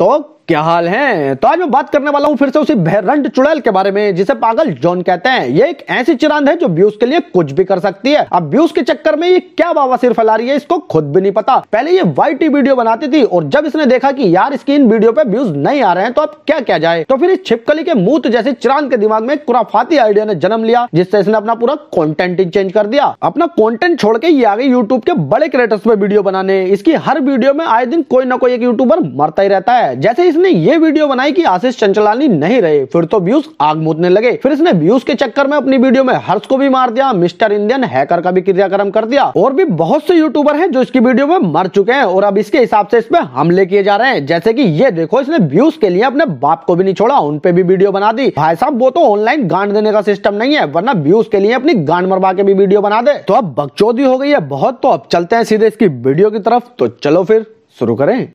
तो क्या हाल है तो आज मैं बात करने वाला हूं फिर से उसी भैरंट चुड़ैल के बारे में जिसे पागल जॉन कहते हैं ये एक ऐसी चिरांद है जो ब्यूस के लिए कुछ भी कर सकती है अब ब्यूस के चक्कर में ये क्या बाबा सिर फैला रही है इसको खुद भी नहीं पता पहले ये वाईटी वीडियो बनाती थी और जब इसने देखा कि यार इसकी इन वीडियो पे व्यूज नहीं आ रहे हैं तो अब क्या क्या जाए तो फिर इस छिपकली के मूत जैसे चिरांद के दिमाग में कुराफाती आइडिया ने जन्म लिया जिससे इसने अपना पूरा कॉन्टेंट ही चेंज कर दिया अपना कॉन्टेंट छोड़ के ये आगे यूट्यूब के बड़े क्रिएटर्स पे वीडियो बनाने इसकी हर वीडियो में आए दिन कोई ना कोई एक यूट्यूबर मरता ही रहता है है जैसे इसने ये वीडियो बनाई कि आशीष चंचलानी नहीं रहे फिर तो व्यूज आग मूतने लगे फिर इसने व्यूज के चक्कर में अपनी वीडियो में हर्ष को भी मार दिया मिस्टर इंडियन हैकर का भी क्रियाक्रम कर दिया और भी बहुत से यूट्यूबर है जो इसकी वीडियो में मर चुके हैं और अब इसके हिसाब से इस पे हमले किए जा रहे हैं जैसे की ये देखो इसने व्यूज के लिए अपने बाप को भी नहीं छोड़ा उनपे भी वीडियो बना दी भाई साहब वो तो ऑनलाइन गांड देने का सिस्टम नहीं है वरना व्यूज के लिए अपनी गांड मरवा के भी वीडियो बना दे तो अब बगचौदी हो गई है बहुत तो अब चलते हैं सीधे इसकी वीडियो की तरफ तो चलो फिर शुरू करें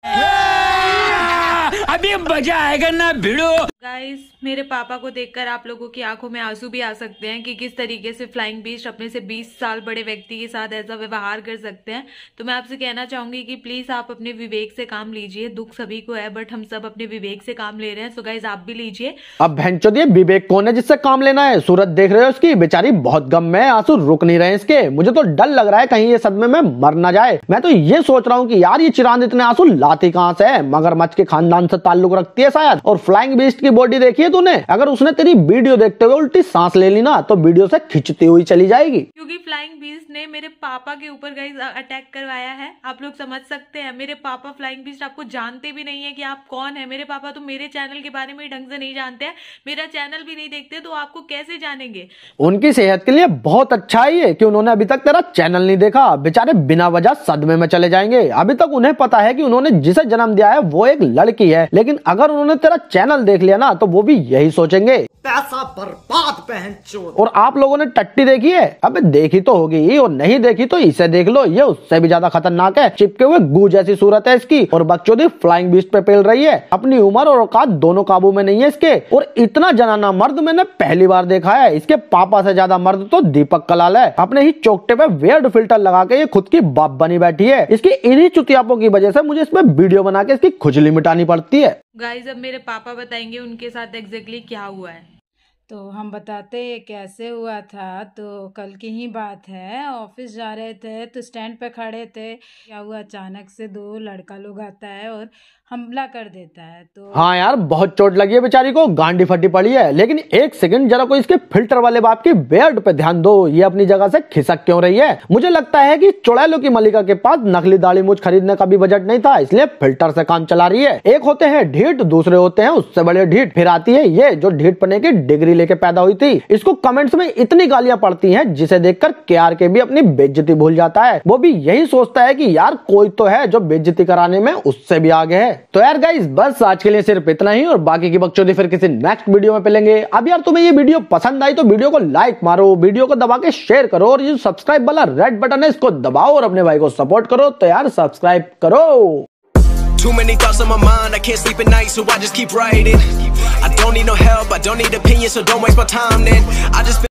अभी मजा आएगा ना भिड़ो गाइस मेरे पापा को देखकर आप लोगों की आंखों में आंसू भी आ सकते हैं कि किस तरीके से फ्लाइंग बीच अपने से 20 साल बड़े व्यक्ति के साथ ऐसा व्यवहार कर सकते हैं तो मैं आपसे कहना चाहूंगी कि प्लीज़ आप अपने विवेक से काम लीजिए दुख सभी को है बट हम सब अपने विवेक से काम ले रहे हैं सो गाइज आप भी लीजिए अब भैंचो दिए विवेक कौन है जिससे काम लेना है सूरत देख रहे हो उसकी बेचारी बहुत गम में आंसू रुक नहीं रहे इसके मुझे तो डर लग रहा है कहीं ये सदमे में मर ना जाए मैं तो ये सोच रहा हूँ की यार ये चिरांद इतने आंसू लाती कहाँ से है मगरमच्छ के खानदान से ताल्लुक रखती है शायद और फ्लाइंग बीस्ट की बॉडी देखी है तूने अगर उसने तेरी वीडियो देखते हुए उल्टी सांस ले ली ना तो वीडियो से खिंचती हुई चली जाएगी क्योंकि फ्लाइंग बीस ने मेरे पापा के ऊपर अटैक करवाया है आप लोग समझ सकते हैं मेरे पापा फ्लाइंग बीस आपको जानते भी नहीं है की आप कौन है मेरे पापा तो मेरे चैनल के बारे में ढंग से नहीं जानते हैं मेरा चैनल भी नहीं देखते तो आपको कैसे जानेंगे उनकी सेहत के लिए बहुत अच्छा ही है की उन्होंने अभी तक तेरा चैनल नहीं देखा बेचारे बिना वजह सदमे में चले जाएंगे अभी तक उन्हें पता है की उन्होंने जिसे जन्म दिया है वो एक लड़की है लेकिन अगर उन्होंने तेरा चैनल देख लिया ना ना तो वो भी यही सोचेंगे पैसा बर्बाद पहन चोर और आप लोगों ने टट्टी देखी है अबे देखी तो होगी और नहीं देखी तो इसे देख लो ये उससे भी ज्यादा खतरनाक है चिपके हुए गू जैसी सूरत है इसकी और बकचोदी फ्लाइंग बीस्ट पे पेल रही है अपनी उम्र और औकात दोनों काबू में नहीं है इसके और इतना जनाना मर्द मैंने पहली बार देखा है इसके पापा से ज्यादा मर्द तो दीपक कलाल है अपने ही चौकटे पे वेयर्ड फिल्टर लगा के ये खुद की बाप बनी बैठी है इसकी इन्हीं चुतियापों की वजह से मुझे इसमें वीडियो बना के इसकी खुजली मिटानी पड़ती है गाइज अब मेरे पापा बताएंगे उनके साथ एग्जैक्टली exactly क्या हुआ है तो हम बताते हैं कैसे हुआ था तो कल की ही बात है ऑफिस जा रहे थे तो स्टैंड पे खड़े थे क्या हुआ अचानक से दो लड़का लोग आता है और हमला कर देता है तो हाँ यार बहुत चोट लगी है बेचारी को गांडी फटी पड़ी है लेकिन एक सेकंड जरा को इसके फिल्टर वाले बाप की बेल्ट पे ध्यान दो ये अपनी जगह से खिसक क्यों रही है मुझे लगता है की चुड़ैलो की मलिका के पास नकली दाढ़ी मुझ खरीदने का भी बजट नहीं था इसलिए फिल्टर से काम चला रही है एक होते हैं ढीट दूसरे होते हैं उससे बड़े ढीट फिर आती है ये जो ढीट पने की डिग्री लेके पैदा हुई थी इसको कमेंट्स में इतनी गालियां पड़ती हैं जिसे देखकर के आर के भी अपनी बेज्जती भूल जाता है वो भी यही सोचता है कि यार कोई तो है जो बेज्जती कराने में उससे भी आगे है तो यार गाइज बस आज के लिए सिर्फ इतना ही और बाकी की बच्चों फिर किसी नेक्स्ट वीडियो में मिलेंगे अब यार तुम्हें ये वीडियो पसंद आई तो वीडियो को लाइक मारो वीडियो को दबा के शेयर करो और ये सब्सक्राइब वाला रेड बटन है इसको दबाओ और अपने भाई को सपोर्ट करो तो यार सब्सक्राइब करो Too many thoughts on my mind, I can't sleep at night, so I just keep writing. I don't need no help, I don't need opinions, so don't waste my time then. I just